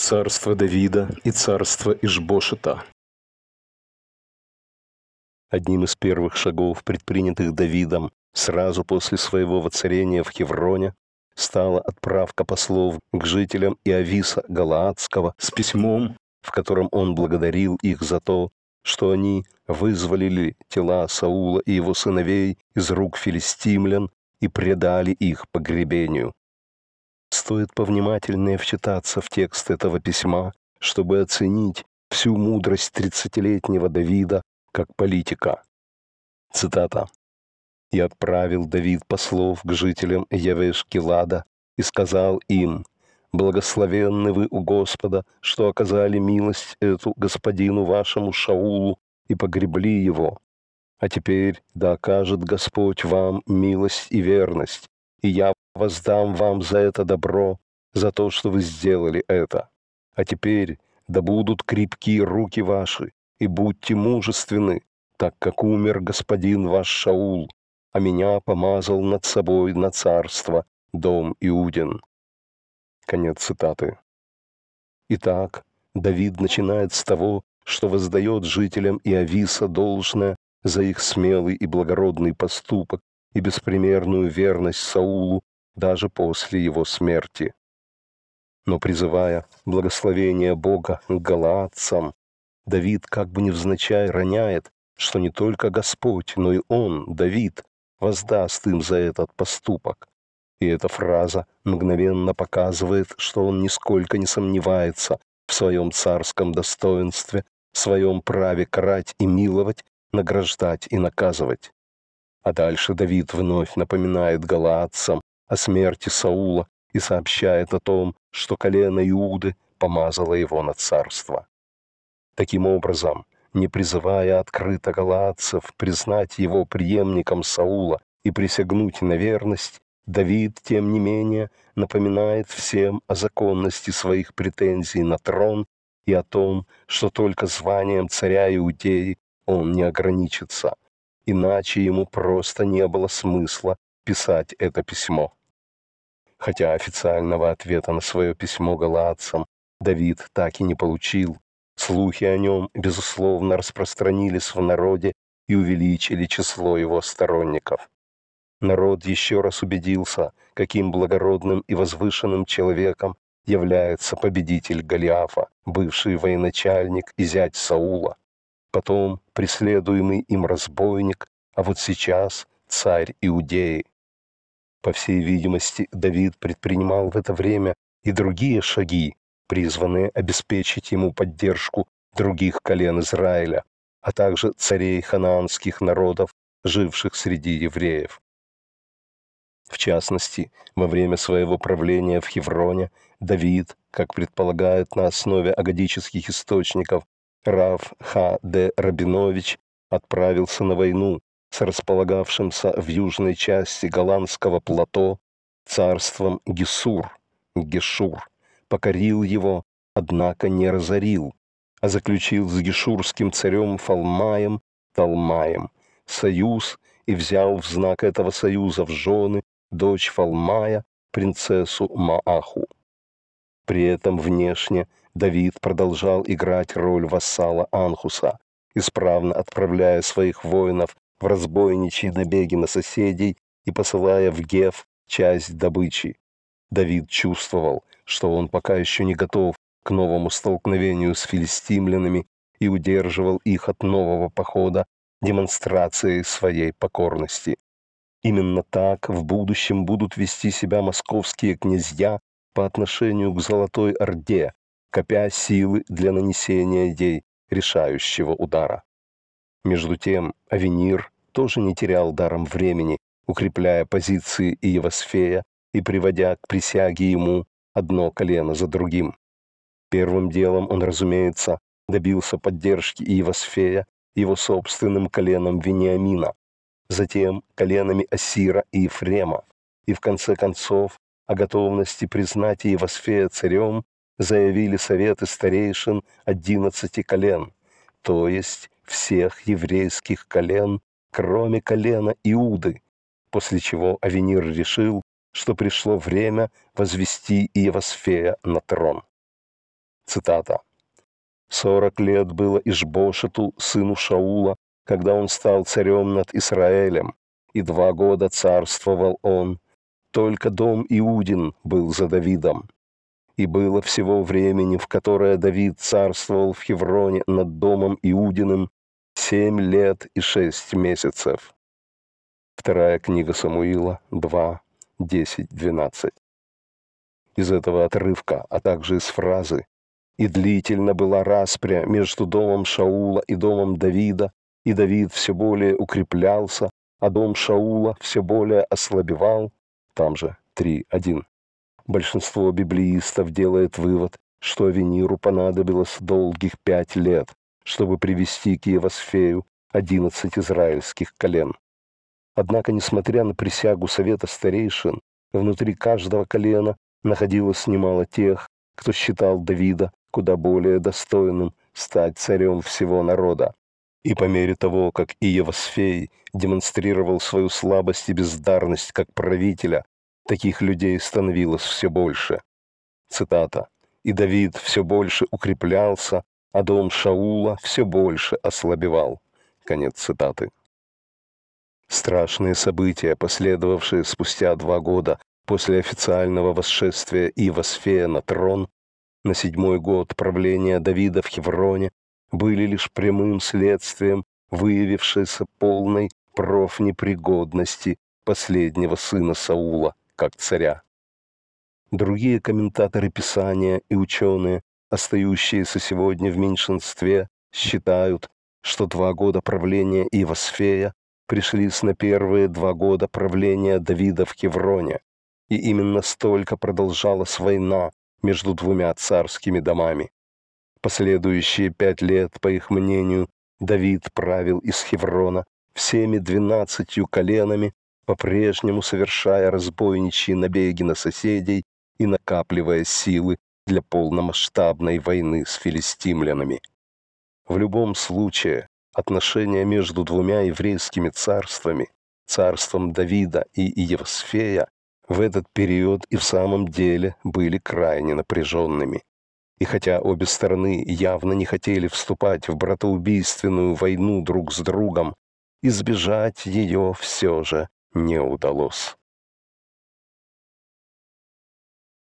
царство Давида и царство Ишбошета. Одним из первых шагов, предпринятых Давидом сразу после своего воцарения в Хевроне, стала отправка послов к жителям Иависа Галаадского с письмом, в котором он благодарил их за то, что они вызволили тела Саула и его сыновей из рук филистимлян и предали их погребению. Стоит повнимательнее вчитаться в текст этого письма, чтобы оценить всю мудрость тридцатилетнего Давида как политика. Цитата. «И отправил Давид послов к жителям Явешкилада и сказал им, «Благословенны вы у Господа, что оказали милость эту господину вашему Шаулу и погребли его. А теперь да окажет Господь вам милость и верность, и я воздам вам за это добро, за то, что вы сделали это. А теперь да будут крепки руки ваши, и будьте мужественны, так как умер господин ваш Шаул, а меня помазал над собой на царство дом Иудин». Конец цитаты. Итак, Давид начинает с того, что воздает жителям Иависа должное за их смелый и благородный поступок и беспримерную верность Саулу даже после его смерти. Но призывая благословение Бога к галаадцам, Давид как бы невзначай роняет, что не только Господь, но и Он, Давид, воздаст им за этот поступок. И эта фраза мгновенно показывает, что он нисколько не сомневается в своем царском достоинстве, в своем праве карать и миловать, награждать и наказывать. А дальше Давид вновь напоминает галаадцам, о смерти Саула и сообщает о том, что колено Иуды помазало его на царство. Таким образом, не призывая открыто галаадцев признать его преемником Саула и присягнуть на верность, Давид, тем не менее, напоминает всем о законности своих претензий на трон и о том, что только званием царя Иудеи он не ограничится, иначе ему просто не было смысла писать это письмо хотя официального ответа на свое письмо галаадцам Давид так и не получил. Слухи о нем, безусловно, распространились в народе и увеличили число его сторонников. Народ еще раз убедился, каким благородным и возвышенным человеком является победитель Голиафа, бывший военачальник и зять Саула, потом преследуемый им разбойник, а вот сейчас царь Иудеи. По всей видимости, Давид предпринимал в это время и другие шаги, призванные обеспечить ему поддержку других колен Израиля, а также царей ханаанских народов, живших среди евреев. В частности, во время своего правления в Хевроне Давид, как предполагает на основе агадических источников, Рав Ха. Д. Рабинович отправился на войну, с располагавшимся в южной части голландского плато царством Гесур, Гешур, покорил его, однако не разорил, а заключил с гешурским царем Фалмаем Талмаем союз и взял в знак этого союза в жены дочь Фалмая, принцессу Мааху. При этом внешне Давид продолжал играть роль вассала Анхуса, исправно отправляя своих воинов в разбойничьи набеги на соседей и посылая в Геф часть добычи. Давид чувствовал, что он пока еще не готов к новому столкновению с филистимлянами и удерживал их от нового похода демонстрацией своей покорности. Именно так в будущем будут вести себя московские князья по отношению к Золотой Орде, копя силы для нанесения ей решающего удара. Между тем, Авенир тоже не терял даром времени, укрепляя позиции Иевосфея и приводя к присяге ему одно колено за другим. Первым делом он, разумеется, добился поддержки Иевосфея его собственным коленом Вениамина, затем коленами Асира и Ефрема, и в конце концов о готовности признать Иевосфея царем заявили советы старейшин одиннадцати колен, то есть всех еврейских колен, кроме колена Иуды, после чего Авенир решил, что пришло время возвести Иевосфея на трон. Цитата. «Сорок лет было Ишбошету, сыну Шаула, когда он стал царем над Израилем, и два года царствовал он. Только дом Иудин был за Давидом, и было всего времени, в которое Давид царствовал в Хевроне над домом Иудиным семь лет и шесть месяцев. Вторая книга Самуила 2, 10, 12. Из этого отрывка, а также из фразы «И длительно была распря между домом Шаула и домом Давида, и Давид все более укреплялся, а дом Шаула все более ослабевал» там же 3.1 большинство библеистов делает вывод, что Венеру понадобилось долгих пять лет, чтобы привести к Евосфею 11 израильских колен. Однако, несмотря на присягу Совета старейшин, внутри каждого колена находилось немало тех, кто считал Давида куда более достойным стать царем всего народа. И по мере того, как Иевосфей демонстрировал свою слабость и бездарность как правителя, Таких людей становилось все больше. Цитата. «И Давид все больше укреплялся, а дом Шаула все больше ослабевал». Конец цитаты. Страшные события, последовавшие спустя два года после официального восшествия Ивасфея на трон, на седьмой год правления Давида в Хевроне, были лишь прямым следствием выявившейся полной профнепригодности последнего сына Саула, как царя. Другие комментаторы Писания и ученые, остающиеся сегодня в меньшинстве, считают, что два года правления Иосфея пришлись на первые два года правления Давида в Хевроне, и именно столько продолжалась война между двумя царскими домами. Последующие пять лет, по их мнению, Давид правил из Хеврона всеми двенадцатью коленами по-прежнему совершая разбойничьи набеги на соседей и накапливая силы для полномасштабной войны с филистимлянами. В любом случае, отношения между двумя еврейскими царствами, царством Давида и Евсфея, в этот период и в самом деле были крайне напряженными. И хотя обе стороны явно не хотели вступать в братоубийственную войну друг с другом, избежать ее все же не удалось.